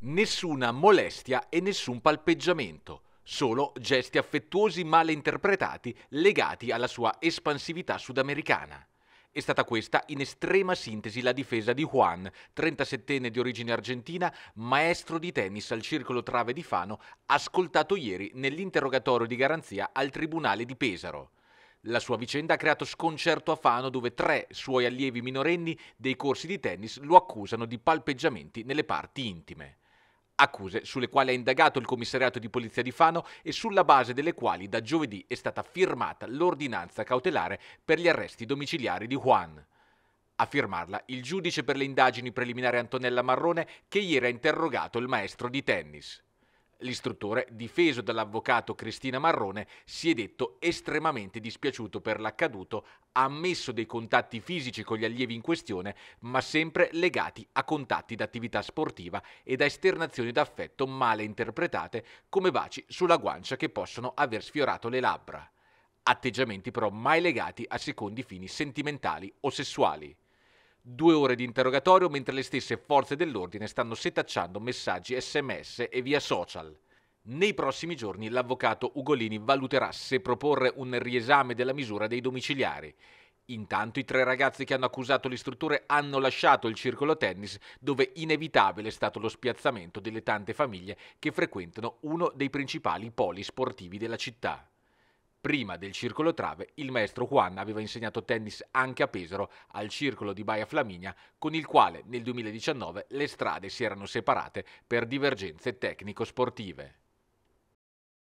Nessuna molestia e nessun palpeggiamento, solo gesti affettuosi male interpretati legati alla sua espansività sudamericana. È stata questa in estrema sintesi la difesa di Juan, 37enne di origine argentina, maestro di tennis al Circolo Trave di Fano, ascoltato ieri nell'interrogatorio di garanzia al Tribunale di Pesaro. La sua vicenda ha creato sconcerto a Fano dove tre suoi allievi minorenni dei corsi di tennis lo accusano di palpeggiamenti nelle parti intime accuse sulle quali ha indagato il commissariato di polizia di Fano e sulla base delle quali da giovedì è stata firmata l'ordinanza cautelare per gli arresti domiciliari di Juan. A firmarla il giudice per le indagini preliminari Antonella Marrone che ieri ha interrogato il maestro di tennis. L'istruttore, difeso dall'avvocato Cristina Marrone, si è detto estremamente dispiaciuto per l'accaduto, ha ammesso dei contatti fisici con gli allievi in questione, ma sempre legati a contatti d'attività sportiva e da esternazioni d'affetto male interpretate come baci sulla guancia che possono aver sfiorato le labbra. Atteggiamenti però mai legati a secondi fini sentimentali o sessuali. Due ore di interrogatorio mentre le stesse forze dell'ordine stanno setacciando messaggi sms e via social. Nei prossimi giorni l'avvocato Ugolini valuterà se proporre un riesame della misura dei domiciliari. Intanto i tre ragazzi che hanno accusato l'istruttore hanno lasciato il circolo tennis dove inevitabile è stato lo spiazzamento delle tante famiglie che frequentano uno dei principali poli sportivi della città. Prima del circolo trave, il maestro Juan aveva insegnato tennis anche a Pesaro, al circolo di Baia Flaminia, con il quale nel 2019 le strade si erano separate per divergenze tecnico-sportive.